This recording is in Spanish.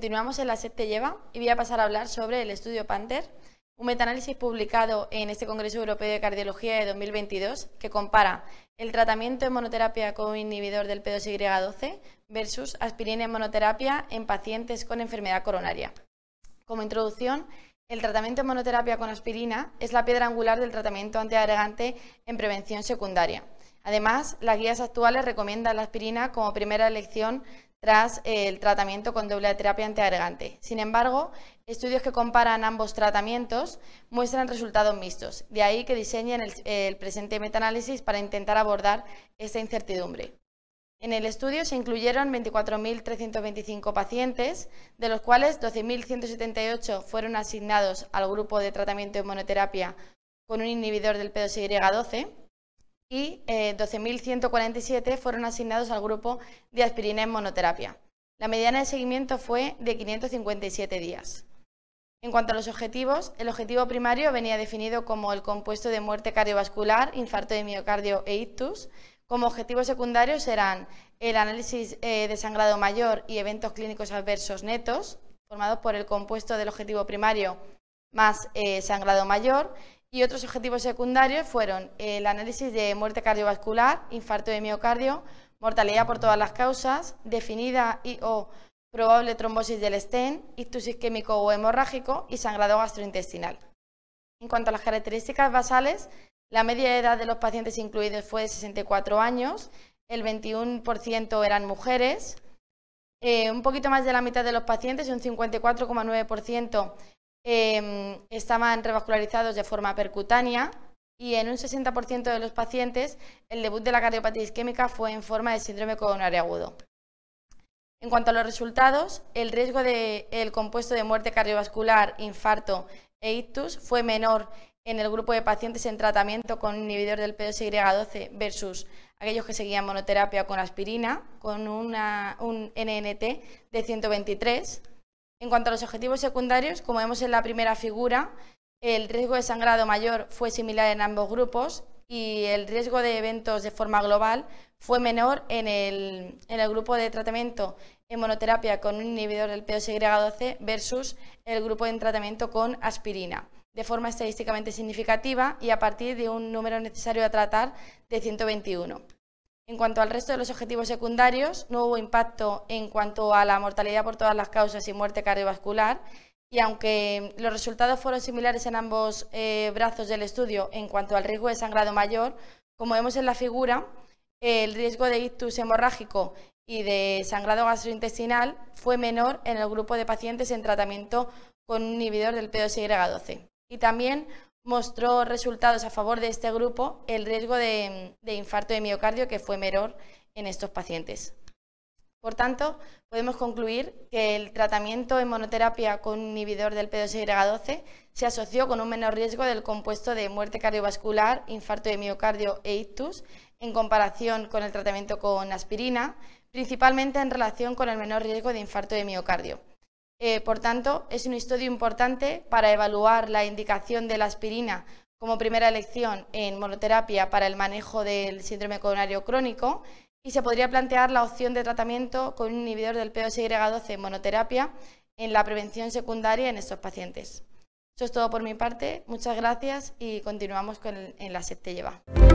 continuamos en la séptima Lleva y voy a pasar a hablar sobre el estudio Panther, un metaanálisis publicado en este Congreso Europeo de Cardiología de 2022 que compara el tratamiento en monoterapia con inhibidor del P2Y12 versus aspirina en monoterapia en pacientes con enfermedad coronaria. Como introducción, el tratamiento en monoterapia con aspirina es la piedra angular del tratamiento antiagregante en prevención secundaria Además, las guías actuales recomiendan la aspirina como primera elección tras el tratamiento con doble terapia antiagregante. Sin embargo, estudios que comparan ambos tratamientos muestran resultados mixtos, de ahí que diseñen el, presente metaanálisis para intentar abordar esta incertidumbre. En el estudio se incluyeron 24.325 pacientes, de los cuales 12.178 fueron asignados al grupo de tratamiento de monoterapia con un inhibidor del P2Y12, y 12.147 eh, fueron asignados al grupo de aspirina en monoterapia. La mediana de seguimiento fue de 557 días. En cuanto a los objetivos, el objetivo primario venía definido como el compuesto de muerte cardiovascular, infarto de miocardio e ictus. Como objetivos secundarios serán el análisis eh, de sangrado mayor y eventos clínicos adversos netos, formados por el compuesto del objetivo primario más eh, sangrado mayor, y otros objetivos secundarios fueron eh, el análisis de muerte cardiovascular, infarto de miocardio, mortalidad por todas las causas, definida y o probable trombosis del estén, ictus isquémico o hemorrágico y sangrado gastrointestinal. En cuanto a las características basales, la media edad de los pacientes incluidos fue de 64 años, el 21% eran mujeres, eh, un poquito más de la mitad de los pacientes, un 54,9%, Em, estaban revascularizados de forma percutánea y en un 60% de los pacientes el debut de la cardiopatía isquémica fue en forma de síndrome coronario agudo. En cuanto a los resultados, el riesgo del de compuesto de muerte cardiovascular, infarto e ictus fue menor en el grupo de pacientes en tratamiento con inhibidor del p 12 versus aquellos que seguían monoterapia con aspirina, con un NNT de 123 en cuanto a los objetivos secundarios, como vemos en la primera figura, el riesgo de sangrado mayor fue similar en ambos grupos y el riesgo de eventos de forma global fue menor en el, grupo de tratamiento en monoterapia con un inhibidor del po segregado versus el grupo en tratamiento con aspirina, de forma estadísticamente significativa y a partir de un número necesario a tratar de 121. En cuanto al resto de los objetivos secundarios, no hubo impacto en cuanto a la mortalidad por todas las causas y muerte cardiovascular, y aunque los resultados fueron similares en ambos eh, brazos del estudio en cuanto al riesgo de sangrado mayor, como vemos en la figura, el riesgo de ictus hemorrágico y de sangrado gastrointestinal fue menor en el grupo de pacientes en tratamiento con un inhibidor del p 2 12 Y también mostró resultados a favor de este grupo el riesgo de, infarto de miocardio que fue menor en estos pacientes. Por tanto, podemos concluir que el tratamiento en monoterapia con inhibidor del P2Y12 e se asoció con un menor riesgo del compuesto de muerte cardiovascular, infarto de miocardio e ictus en comparación con el tratamiento con aspirina, principalmente en relación con el menor riesgo de infarto de miocardio. Eh, por tanto, es un estudio importante para evaluar la indicación de la aspirina como primera elección en monoterapia para el manejo del síndrome coronario crónico y se podría plantear la opción de tratamiento con un inhibidor del POSY-12 en monoterapia en la prevención secundaria en estos pacientes. Eso es todo por mi parte, muchas gracias y continuamos con en la SEPTE lleva.